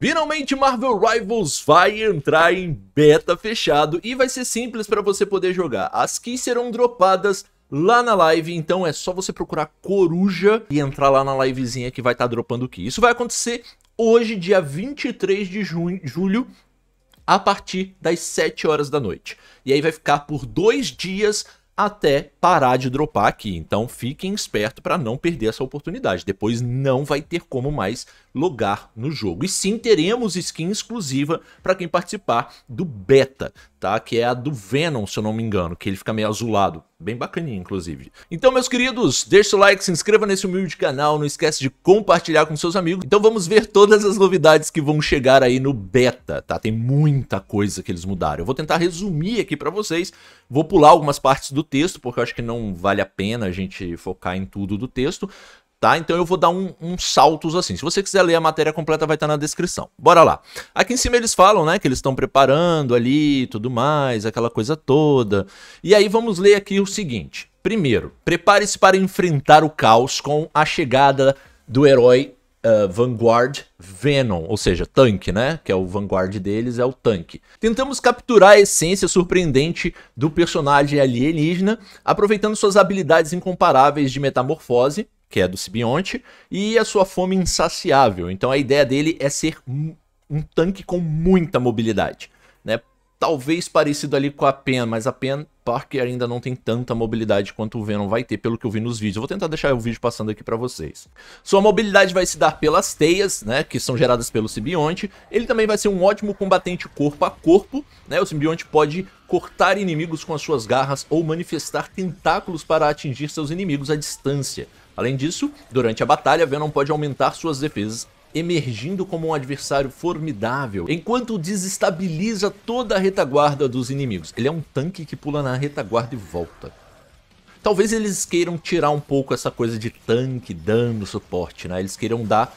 Finalmente Marvel Rivals vai entrar em beta fechado e vai ser simples para você poder jogar. As keys serão dropadas lá na live, então é só você procurar Coruja e entrar lá na livezinha que vai estar tá dropando key. Isso vai acontecer hoje, dia 23 de junho, julho, a partir das 7 horas da noite. E aí vai ficar por dois dias até parar de dropar aqui. Então fiquem esperto para não perder essa oportunidade. Depois não vai ter como mais logar no jogo. E sim, teremos skin exclusiva para quem participar do beta, tá? Que é a do Venom, se eu não me engano, que ele fica meio azulado. Bem bacaninha, inclusive. Então, meus queridos, deixa o like, se inscreva nesse humilde canal, não esquece de compartilhar com seus amigos. Então vamos ver todas as novidades que vão chegar aí no beta, tá? Tem muita coisa que eles mudaram. Eu vou tentar resumir aqui pra vocês, vou pular algumas partes do texto, porque eu acho que não vale a pena a gente focar em tudo do texto, tá? Então eu vou dar uns um, um saltos assim. Se você quiser ler a matéria completa, vai estar tá na descrição. Bora lá. Aqui em cima eles falam, né, que eles estão preparando ali tudo mais, aquela coisa toda. E aí vamos ler aqui o seguinte. Primeiro, prepare-se para enfrentar o caos com a chegada do herói Uh, Vanguard Venom, ou seja, tanque, né? Que é o Vanguard deles, é o tanque. Tentamos capturar a essência surpreendente do personagem alienígena, aproveitando suas habilidades incomparáveis de metamorfose, que é do Sibionte, e a sua fome insaciável. Então a ideia dele é ser um tanque com muita mobilidade, né? Talvez parecido ali com a Pen, mas a Pen Parker ainda não tem tanta mobilidade quanto o Venom vai ter, pelo que eu vi nos vídeos. vou tentar deixar o vídeo passando aqui para vocês. Sua mobilidade vai se dar pelas teias, né, que são geradas pelo simbionte. Ele também vai ser um ótimo combatente corpo a corpo, né? O simbionte pode cortar inimigos com as suas garras ou manifestar tentáculos para atingir seus inimigos à distância. Além disso, durante a batalha, Venom pode aumentar suas defesas emergindo como um adversário formidável, enquanto desestabiliza toda a retaguarda dos inimigos. Ele é um tanque que pula na retaguarda e volta. Talvez eles queiram tirar um pouco essa coisa de tanque, dano, suporte, né? Eles queiram dar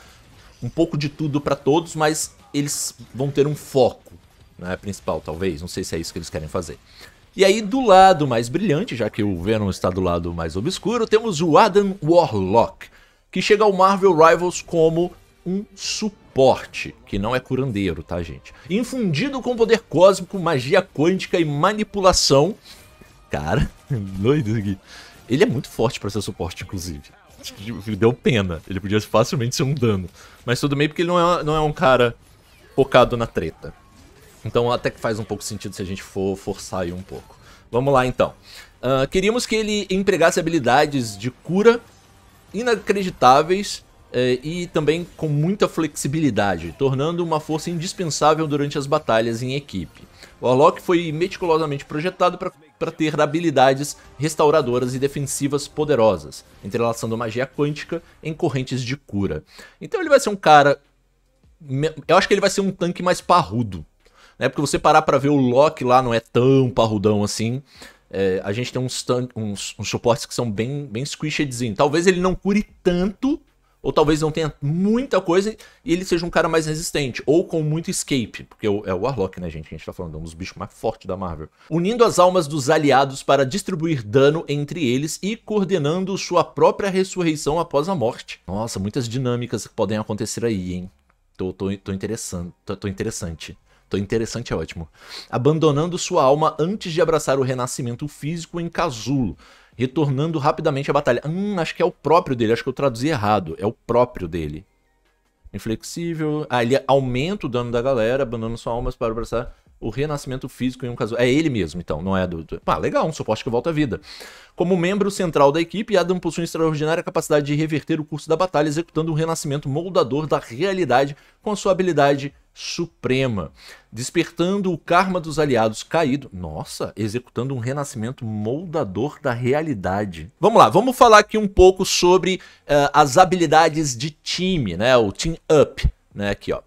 um pouco de tudo para todos, mas eles vão ter um foco né, principal, talvez. Não sei se é isso que eles querem fazer. E aí, do lado mais brilhante, já que o Venom está do lado mais obscuro, temos o Adam Warlock, que chega ao Marvel Rivals como um suporte, que não é curandeiro, tá, gente? Infundido com poder cósmico, magia quântica e manipulação. Cara, doido aqui. Ele é muito forte para ser suporte, inclusive. Deu pena. Ele podia facilmente ser um dano. Mas tudo bem, porque ele não é, não é um cara focado na treta. Então até que faz um pouco sentido se a gente for forçar aí um pouco. Vamos lá então. Uh, queríamos que ele empregasse habilidades de cura inacreditáveis eh, e também com muita flexibilidade, tornando uma força indispensável durante as batalhas em equipe. O Warlock foi meticulosamente projetado para ter habilidades restauradoras e defensivas poderosas, entrelaçando magia quântica em correntes de cura. Então ele vai ser um cara. Eu acho que ele vai ser um tanque mais parrudo, né? Porque você parar para ver o Loki lá não é tão parrudão assim. É, a gente tem uns, uns, uns, suportes que são bem, bem squishedzinho. Talvez ele não cure tanto, ou talvez não tenha muita coisa e ele seja um cara mais resistente, ou com muito escape, porque é o Warlock, né, gente? que A gente tá falando, é um dos bichos mais fortes da Marvel. Unindo as almas dos aliados para distribuir dano entre eles e coordenando sua própria ressurreição após a morte. Nossa, muitas dinâmicas que podem acontecer aí, hein? Tô, tô, tô, tô, tô interessante. Tô interessante, é ótimo. Abandonando sua alma antes de abraçar o renascimento físico em casulo, retornando rapidamente à batalha. Hum, acho que é o próprio dele, acho que eu traduzi errado. É o próprio dele. Inflexível. Ah, ele aumenta o dano da galera, abandonando sua alma para abraçar o renascimento físico em um casulo. É ele mesmo, então, não é do. do... Ah, legal, um suporte que volta à vida. Como membro central da equipe, Adam possui extraordinária capacidade de reverter o curso da batalha, executando um renascimento moldador da realidade com a sua habilidade suprema, despertando o karma dos aliados caído. Nossa, executando um renascimento moldador da realidade. Vamos lá, vamos falar aqui um pouco sobre uh, as habilidades de time, né? O team up, né? Aqui, ó.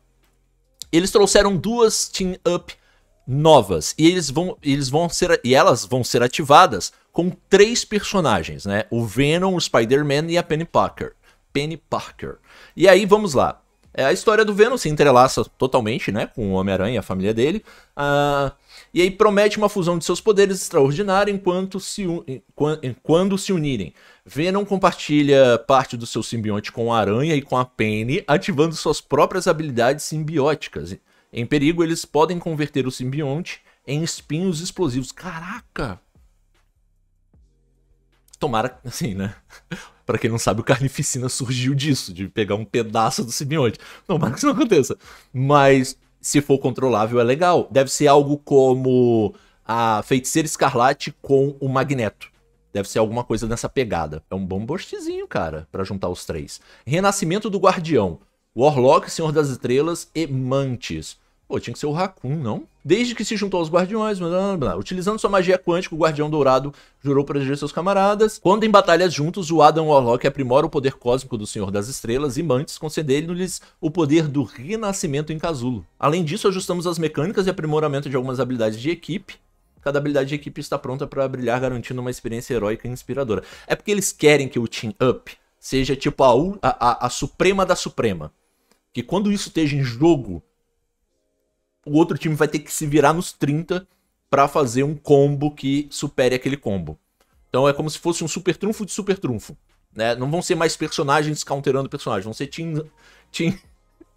Eles trouxeram duas team up novas e eles vão, eles vão ser e elas vão ser ativadas com três personagens, né? O Venom, o Spider-Man e a Penny Parker. Penny Parker. E aí vamos lá. É, a história do Venom se entrelaça totalmente, né, com o Homem-Aranha e a família dele. Ah, e aí promete uma fusão de seus poderes extraordinária enquanto se quando se unirem. Venom compartilha parte do seu simbionte com a aranha e com a Penny, ativando suas próprias habilidades simbióticas. Em perigo, eles podem converter o simbionte em espinhos explosivos. Caraca! Tomara, assim, né? para quem não sabe, o Carnificina surgiu disso, de pegar um pedaço do simbionte. Tomara que isso não aconteça. Mas se for controlável, é legal. Deve ser algo como a Feiticeira Escarlate com o Magneto. Deve ser alguma coisa nessa pegada. É um bom bostezinho, cara, para juntar os três. Renascimento do Guardião. Warlock, Senhor das Estrelas e Mantis. Pô, tinha que ser o Raccoon, não? Desde que se juntou aos Guardiões, blá, blá, blá. utilizando sua magia quântica, o Guardião Dourado jurou proteger seus camaradas. Quando em batalhas juntos, o Adam Warlock aprimora o poder cósmico do Senhor das Estrelas e Mantis, concedendo-lhes o poder do renascimento em casulo. Além disso, ajustamos as mecânicas e aprimoramento de algumas habilidades de equipe. Cada habilidade de equipe está pronta para brilhar, garantindo uma experiência heróica e inspiradora. É porque eles querem que o Team Up seja tipo a, a, a, a suprema da suprema. Que quando isso esteja em jogo, o outro time vai ter que se virar nos 30 para fazer um combo que supere aquele combo. Então é como se fosse um super trunfo de super trunfo. Né? Não vão ser mais personagens counterando personagens, vão ser team, team,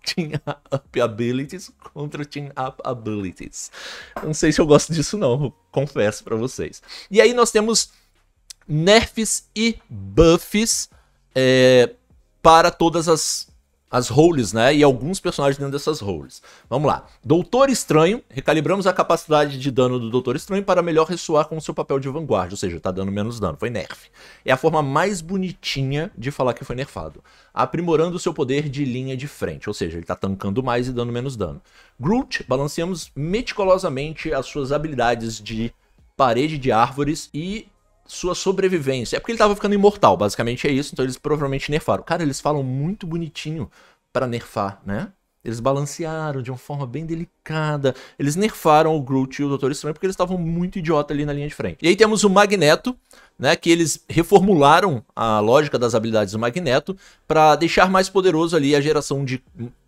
team up abilities contra team up abilities. não sei se eu gosto disso não, confesso para vocês. E aí nós temos nerfs e buffs é, para todas as as roles, né? E alguns personagens dentro dessas roles. Vamos lá. Doutor Estranho. Recalibramos a capacidade de dano do Doutor Estranho para melhor ressoar com o seu papel de vanguarda. Ou seja, tá dando menos dano. Foi nerf. É a forma mais bonitinha de falar que foi nerfado. Aprimorando o seu poder de linha de frente. Ou seja, ele tá tancando mais e dando menos dano. Groot. Balanceamos meticulosamente as suas habilidades de parede de árvores e sua sobrevivência. É porque ele tava ficando imortal, basicamente é isso, então eles provavelmente nerfaram. Cara, eles falam muito bonitinho para nerfar, né? Eles balancearam de uma forma bem delicada. Eles nerfaram o Groot e o Doutor Estranho porque eles estavam muito idiota ali na linha de frente. E aí temos o Magneto, né, que eles reformularam a lógica das habilidades do Magneto para deixar mais poderoso ali a geração de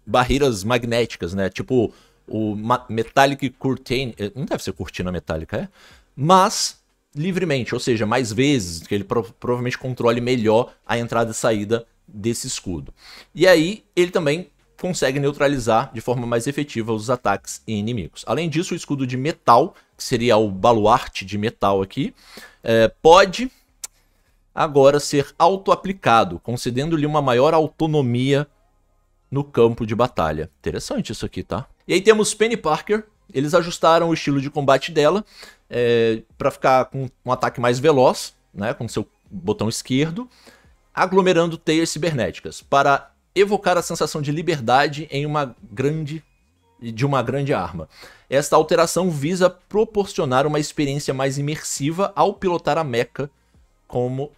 barreiras magnéticas, né? Tipo o Metallic Curtain, eh, não deve ser cortina metálica, é? Mas livremente, ou seja, mais vezes, que ele pro provavelmente controle melhor a entrada e saída desse escudo. E aí ele também consegue neutralizar de forma mais efetiva os ataques inimigos. Além disso, o escudo de metal, que seria o baluarte de metal aqui, é, pode agora ser auto-aplicado, concedendo-lhe uma maior autonomia no campo de batalha. Interessante isso aqui, tá? E aí temos Penny Parker, eles ajustaram o estilo de combate dela é, para ficar com um ataque mais veloz, né, com seu botão esquerdo, aglomerando teias cibernéticas para evocar a sensação de liberdade em uma grande de uma grande arma. Esta alteração visa proporcionar uma experiência mais imersiva ao pilotar a mecha como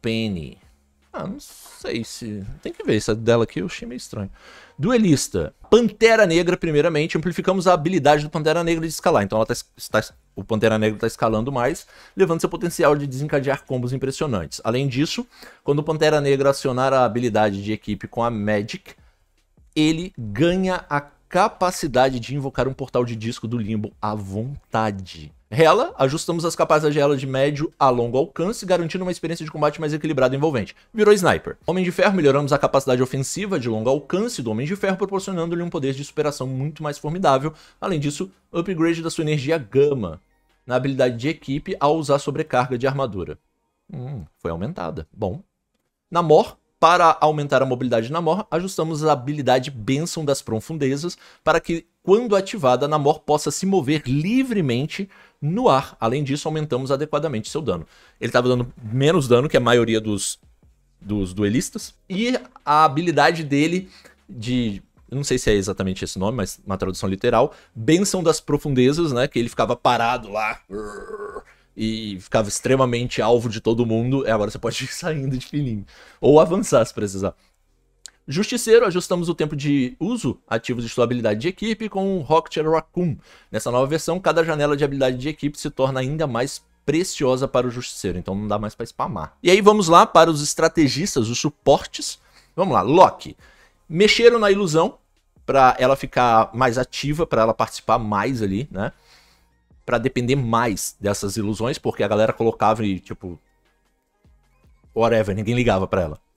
Penny. Ah, não sei se. Tem que ver. Essa dela aqui eu achei meio estranho. Duelista. Pantera Negra, primeiramente. Amplificamos a habilidade do Pantera Negra de escalar. Então ela tá, está, o Pantera Negra está escalando mais, levando seu potencial de desencadear combos impressionantes. Além disso, quando o Pantera Negra acionar a habilidade de equipe com a Magic, ele ganha a capacidade de invocar um portal de disco do limbo à vontade. Rela, ajustamos as capacidades dela de médio a longo alcance, garantindo uma experiência de combate mais equilibrada e envolvente. Virou Sniper. Homem de Ferro, melhoramos a capacidade ofensiva de longo alcance do Homem de Ferro, proporcionando-lhe um poder de superação muito mais formidável. Além disso, upgrade da sua energia gama na habilidade de equipe ao usar sobrecarga de armadura. Hum, foi aumentada. Bom. Namor, para aumentar a mobilidade de Namor, ajustamos a habilidade Bênção das Profundezas para que, quando ativada, Namor possa se mover livremente no ar. Além disso, aumentamos adequadamente seu dano. Ele estava dando menos dano que a maioria dos, dos duelistas. E a habilidade dele de. Não sei se é exatamente esse nome, mas uma tradução literal. Benção das profundezas, né? Que ele ficava parado lá. E ficava extremamente alvo de todo mundo. É, agora você pode ir saindo de fininho. Ou avançar se precisar. Justiceiro, ajustamos o tempo de uso ativos de sua habilidade de equipe com o Rocket Raccoon. Nessa nova versão, cada janela de habilidade de equipe se torna ainda mais preciosa para o Justiceiro, então não dá mais para spamar. E aí vamos lá para os estrategistas, os suportes. Vamos lá, Loki. Mexeram na ilusão para ela ficar mais ativa, para ela participar mais ali, né? Para depender mais dessas ilusões, porque a galera colocava e tipo whatever, ninguém ligava para ela.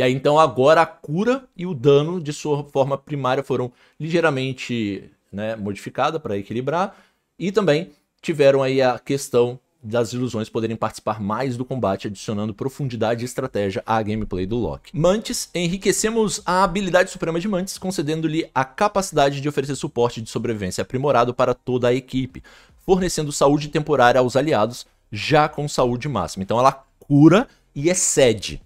E aí então agora a cura e o dano de sua forma primária foram ligeiramente né, modificada para equilibrar. E também tiveram aí a questão das ilusões poderem participar mais do combate, adicionando profundidade e estratégia à gameplay do Loki. Mantis, enriquecemos a habilidade suprema de Mantis, concedendo-lhe a capacidade de oferecer suporte de sobrevivência aprimorado para toda a equipe, fornecendo saúde temporária aos aliados, já com saúde máxima. Então ela cura e excede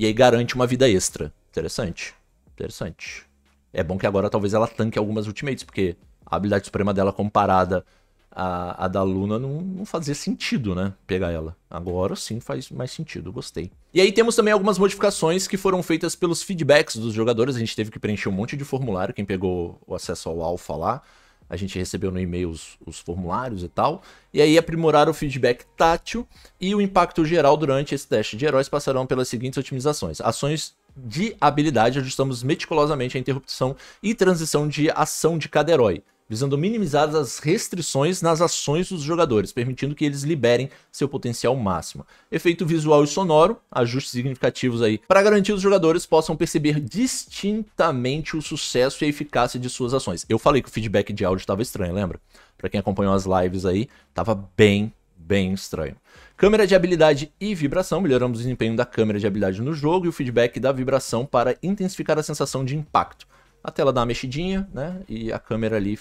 e aí garante uma vida extra. Interessante. Interessante. É bom que agora talvez ela tanque algumas ultimates, porque a habilidade suprema dela comparada à, à da Luna não, não, fazia sentido, né? Pegar ela. Agora sim faz mais sentido, gostei. E aí temos também algumas modificações que foram feitas pelos feedbacks dos jogadores. A gente teve que preencher um monte de formulário, quem pegou o acesso ao Alpha lá a gente recebeu no e-mail os, os, formulários e tal. E aí aprimorar o feedback tátil e o impacto geral durante esse teste de heróis passarão pelas seguintes otimizações. Ações de habilidade, ajustamos meticulosamente a interrupção e transição de ação de cada herói visando minimizar as restrições nas ações dos jogadores, permitindo que eles liberem seu potencial máximo. Efeito visual e sonoro, ajustes significativos aí, para garantir que os jogadores possam perceber distintamente o sucesso e a eficácia de suas ações. Eu falei que o feedback de áudio estava estranho, lembra? Para quem acompanhou as lives aí, estava bem bem estranho. Câmera de habilidade e vibração, melhoramos o desempenho da câmera de habilidade no jogo e o feedback da vibração para intensificar a sensação de impacto a tela dá uma mexidinha, né? E a câmera ali,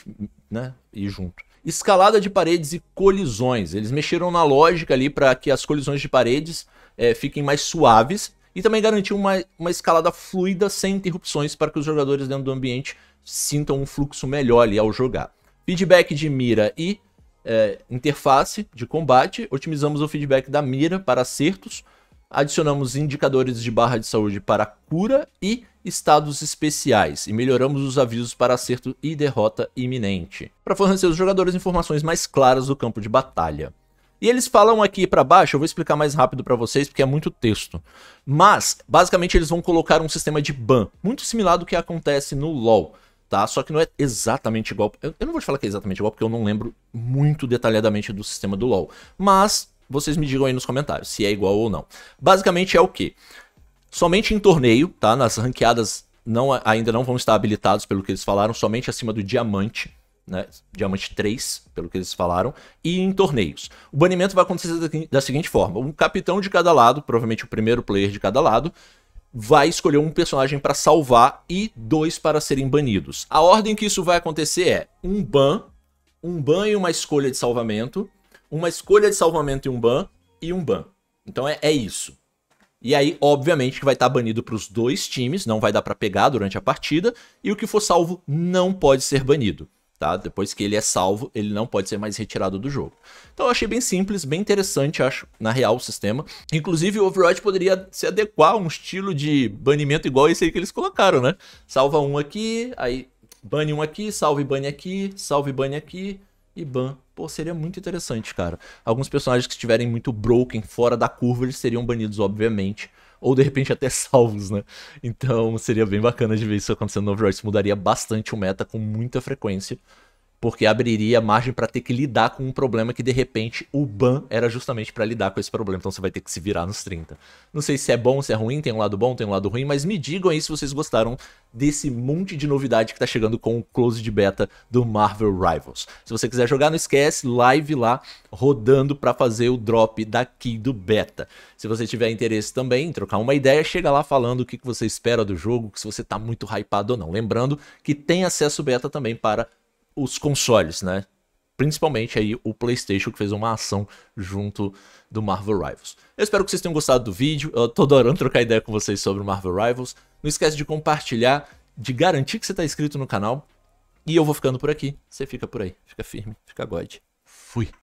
né? E junto. Escalada de paredes e colisões. Eles mexeram na lógica ali para que as colisões de paredes é, fiquem mais suaves e também garantir uma, uma escalada fluida sem interrupções para que os jogadores dentro do ambiente sintam um fluxo melhor ali ao jogar. Feedback de mira e é, interface de combate. Otimizamos o feedback da mira para acertos. Adicionamos indicadores de barra de saúde para cura e estados especiais e melhoramos os avisos para acerto e derrota iminente, para fornecer aos jogadores informações mais claras do campo de batalha. E eles falam aqui para baixo, eu vou explicar mais rápido para vocês porque é muito texto. Mas, basicamente, eles vão colocar um sistema de ban, muito similar do que acontece no LoL, tá? Só que não é exatamente igual. Eu, eu não vou te falar que é exatamente igual porque eu não lembro muito detalhadamente do sistema do LoL. Mas, vocês me digam aí nos comentários se é igual ou não. Basicamente é o que? somente em torneio, tá? Nas ranqueadas não, ainda não vão estar habilitados, pelo que eles falaram, somente acima do diamante. Né? Diamante 3, pelo que eles falaram, e em torneios. O banimento vai acontecer da seguinte forma: um capitão de cada lado, provavelmente o primeiro player de cada lado, vai escolher um personagem para salvar e dois para serem banidos. A ordem que isso vai acontecer é um ban, um ban e uma escolha de salvamento, uma escolha de salvamento e um ban, e um ban. Então é, é isso. E aí, obviamente, que vai estar tá banido para os dois times, não vai dar para pegar durante a partida, e o que for salvo não pode ser banido. Tá? Depois que ele é salvo, ele não pode ser mais retirado do jogo. Então eu achei bem simples, bem interessante, acho, na real, o sistema. Inclusive, o Overwatch poderia se adequar a um estilo de banimento igual esse aí que eles colocaram, né? Salva um aqui, aí bane um aqui, salve bane aqui, salve bane aqui e ban Pô, seria muito interessante, cara. Alguns personagens que estiverem muito broken, fora da curva, eles seriam banidos, obviamente. Ou de repente até salvos, né? Então seria bem bacana de ver isso acontecendo no Overwatch. Mudaria bastante o meta com muita frequência porque abriria margem para ter que lidar com um problema que de repente o ban era justamente para lidar com esse problema. Então você vai ter que se virar nos 30. Não sei se é bom, se é ruim, tem um lado bom, tem um lado ruim, mas me digam aí se vocês gostaram desse monte de novidade que tá chegando com o close de beta do Marvel Rivals. Se você quiser jogar, não esquece, live lá rodando para fazer o drop daqui do beta. Se você tiver interesse também em trocar uma ideia, chega lá falando o que você espera do jogo, se você tá muito hypado ou não. Lembrando que tem acesso beta também para os consoles, né? Principalmente aí o PlayStation que fez uma ação junto do Marvel Rivals. Eu espero que vocês tenham gostado do vídeo. Eu tô adorando trocar ideia com vocês sobre o Marvel Rivals. Não esquece de compartilhar, de garantir que você tá inscrito no canal. E eu vou ficando por aqui. Você fica por aí. Fica firme, fica God. Fui.